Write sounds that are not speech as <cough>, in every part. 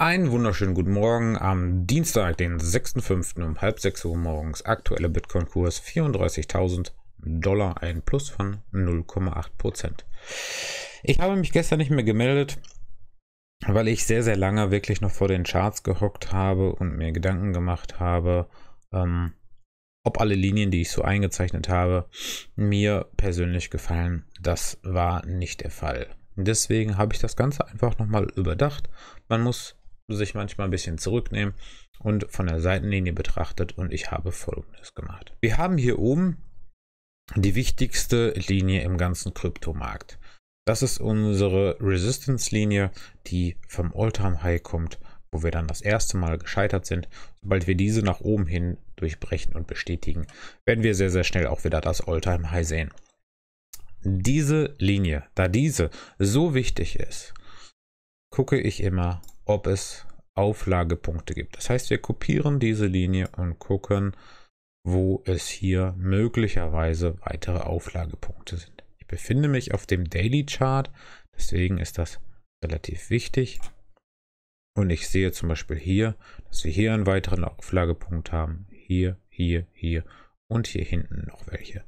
Einen wunderschönen guten Morgen am Dienstag, den 6.5. um halb 6 Uhr morgens. Aktueller Bitcoin-Kurs 34.000 Dollar, ein Plus von 0,8%. Prozent. Ich habe mich gestern nicht mehr gemeldet, weil ich sehr, sehr lange wirklich noch vor den Charts gehockt habe und mir Gedanken gemacht habe, ähm, ob alle Linien, die ich so eingezeichnet habe, mir persönlich gefallen. Das war nicht der Fall. Deswegen habe ich das Ganze einfach nochmal überdacht. Man muss sich manchmal ein bisschen zurücknehmen und von der Seitenlinie betrachtet und ich habe folgendes gemacht. Wir haben hier oben die wichtigste Linie im ganzen Kryptomarkt. Das ist unsere Resistance-Linie, die vom All-Time-High kommt, wo wir dann das erste Mal gescheitert sind. Sobald wir diese nach oben hin durchbrechen und bestätigen, werden wir sehr, sehr schnell auch wieder das All-Time-High sehen. Diese Linie, da diese so wichtig ist, gucke ich immer ob es Auflagepunkte gibt. Das heißt, wir kopieren diese Linie und gucken, wo es hier möglicherweise weitere Auflagepunkte sind. Ich befinde mich auf dem Daily Chart, deswegen ist das relativ wichtig. Und ich sehe zum Beispiel hier, dass wir hier einen weiteren Auflagepunkt haben. Hier, hier, hier und hier hinten noch welche.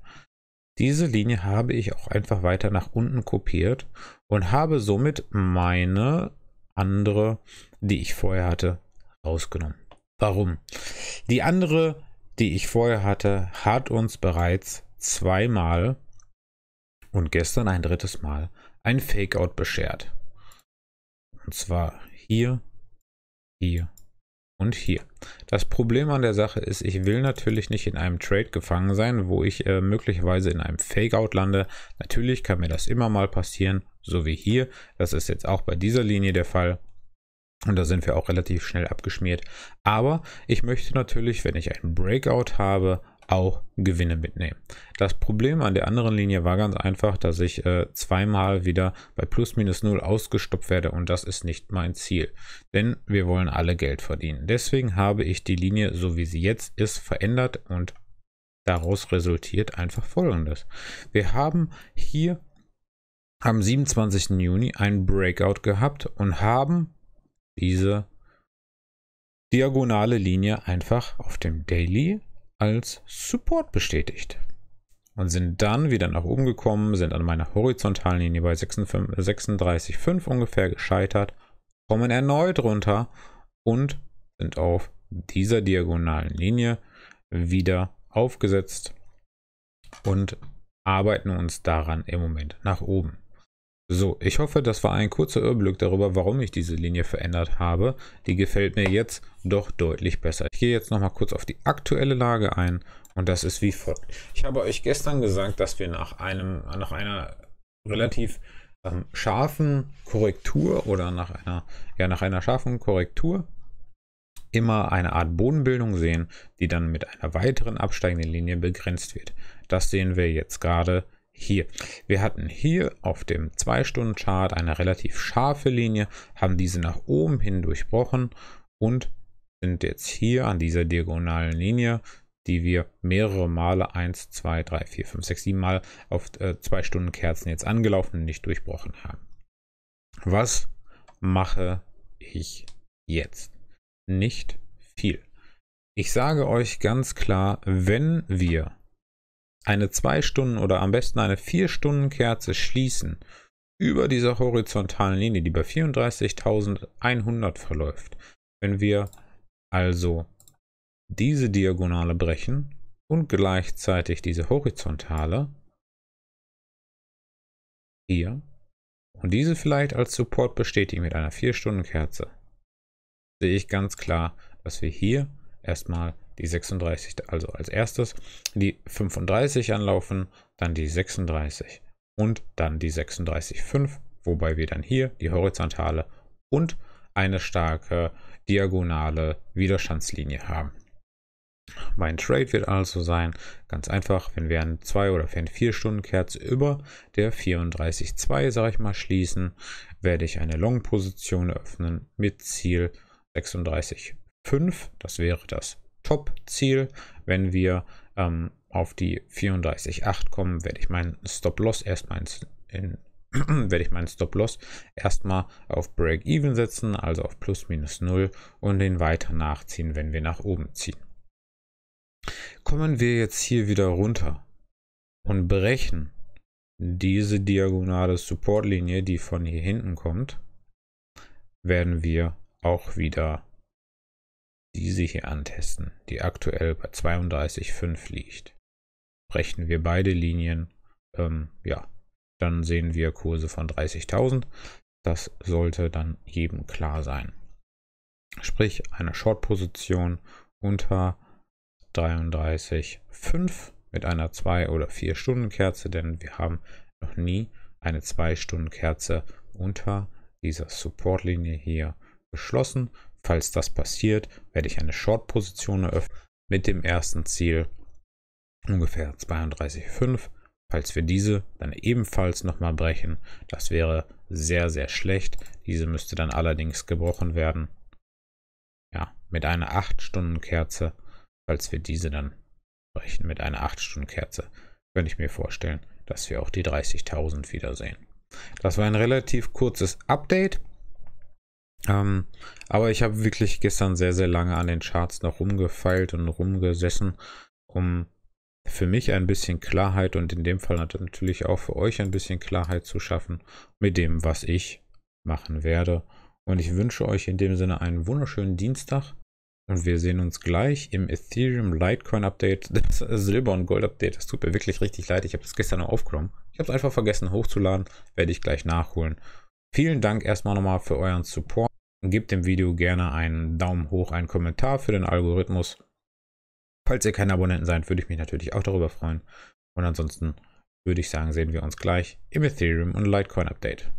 Diese Linie habe ich auch einfach weiter nach unten kopiert und habe somit meine andere, die ich vorher hatte, rausgenommen. Warum? Die andere, die ich vorher hatte, hat uns bereits zweimal und gestern ein drittes Mal ein Fakeout beschert. Und zwar hier, hier und hier. Das Problem an der Sache ist, ich will natürlich nicht in einem Trade gefangen sein, wo ich äh, möglicherweise in einem Fakeout lande. Natürlich kann mir das immer mal passieren, so wie hier. Das ist jetzt auch bei dieser Linie der Fall. Und da sind wir auch relativ schnell abgeschmiert. Aber ich möchte natürlich, wenn ich einen Breakout habe, auch Gewinne mitnehmen. Das Problem an der anderen Linie war ganz einfach, dass ich äh, zweimal wieder bei plus minus null ausgestoppt werde und das ist nicht mein Ziel. Denn wir wollen alle Geld verdienen. Deswegen habe ich die Linie, so wie sie jetzt ist, verändert und daraus resultiert einfach folgendes. Wir haben hier am 27. Juni einen Breakout gehabt und haben diese diagonale Linie einfach auf dem Daily als Support bestätigt. Und sind dann wieder nach oben gekommen, sind an meiner horizontalen Linie bei 36,5 ungefähr gescheitert, kommen erneut runter und sind auf dieser diagonalen Linie wieder aufgesetzt und arbeiten uns daran im Moment nach oben. So, ich hoffe, das war ein kurzer Überblick darüber, warum ich diese Linie verändert habe. Die gefällt mir jetzt doch deutlich besser. Ich gehe jetzt nochmal kurz auf die aktuelle Lage ein und das ist wie folgt. Ich habe euch gestern gesagt, dass wir nach, einem, nach einer relativ ähm, scharfen Korrektur oder nach einer, ja, nach einer scharfen Korrektur immer eine Art Bodenbildung sehen, die dann mit einer weiteren absteigenden Linie begrenzt wird. Das sehen wir jetzt gerade hier. Wir hatten hier auf dem 2-Stunden-Chart eine relativ scharfe Linie, haben diese nach oben hin durchbrochen und sind jetzt hier an dieser diagonalen Linie, die wir mehrere Male 1, 2, 3, 4, 5, 6, 7 Mal auf 2 äh, Stunden Kerzen jetzt angelaufen und nicht durchbrochen haben. Was mache ich jetzt? Nicht viel. Ich sage euch ganz klar, wenn wir eine 2 Stunden oder am besten eine 4 Stunden Kerze schließen über dieser horizontalen Linie, die bei 34.100 verläuft. Wenn wir also diese Diagonale brechen und gleichzeitig diese horizontale hier und diese vielleicht als Support bestätigen mit einer 4-Stunden-Kerze, sehe ich ganz klar, dass wir hier erstmal die 36 also als erstes, die 35 anlaufen, dann die 36 und dann die 36,5, wobei wir dann hier die horizontale und eine starke diagonale Widerstandslinie haben. Mein Trade wird also sein, ganz einfach, wenn wir einen 2 oder 4 Stunden Kerz über der 34,2, sage ich mal, schließen, werde ich eine Long-Position öffnen mit Ziel 36,5, das wäre das Top-Ziel. Wenn wir ähm, auf die 34,8 kommen, werde ich meinen Stop-Loss erstmal in, <clears throat> werde ich meinen Stop-Loss erstmal auf Break-Even setzen, also auf plus minus 0 und den weiter nachziehen, wenn wir nach oben ziehen. Kommen wir jetzt hier wieder runter und brechen diese diagonale Supportlinie, die von hier hinten kommt, werden wir auch wieder diese hier antesten, die aktuell bei 32,5 liegt. brechen wir beide Linien, ähm, ja, dann sehen wir Kurse von 30.000. Das sollte dann jedem klar sein. Sprich, eine Short-Position unter 33,5 mit einer 2- oder 4-Stunden-Kerze, denn wir haben noch nie eine 2-Stunden-Kerze unter dieser Supportlinie hier geschlossen. Falls das passiert, werde ich eine Short-Position eröffnen mit dem ersten Ziel ungefähr 32,5. Falls wir diese dann ebenfalls nochmal brechen, das wäre sehr, sehr schlecht. Diese müsste dann allerdings gebrochen werden. Ja, mit einer 8-Stunden-Kerze. Falls wir diese dann brechen mit einer 8-Stunden-Kerze, könnte ich mir vorstellen, dass wir auch die 30.000 wiedersehen. Das war ein relativ kurzes Update. Ähm, aber ich habe wirklich gestern sehr, sehr lange an den Charts noch rumgefeilt und rumgesessen, um für mich ein bisschen Klarheit und in dem Fall natürlich auch für euch ein bisschen Klarheit zu schaffen mit dem, was ich machen werde. Und ich wünsche euch in dem Sinne einen wunderschönen Dienstag und wir sehen uns gleich im Ethereum Litecoin Update, <laughs> das Silber- und Gold-Update. Das tut mir wirklich richtig leid, ich habe das gestern noch aufgenommen. Ich habe es einfach vergessen hochzuladen, werde ich gleich nachholen. Vielen Dank erstmal nochmal für euren Support. Gebt dem Video gerne einen Daumen hoch, einen Kommentar für den Algorithmus. Falls ihr kein Abonnenten seid, würde ich mich natürlich auch darüber freuen. Und ansonsten würde ich sagen, sehen wir uns gleich im Ethereum und Litecoin Update.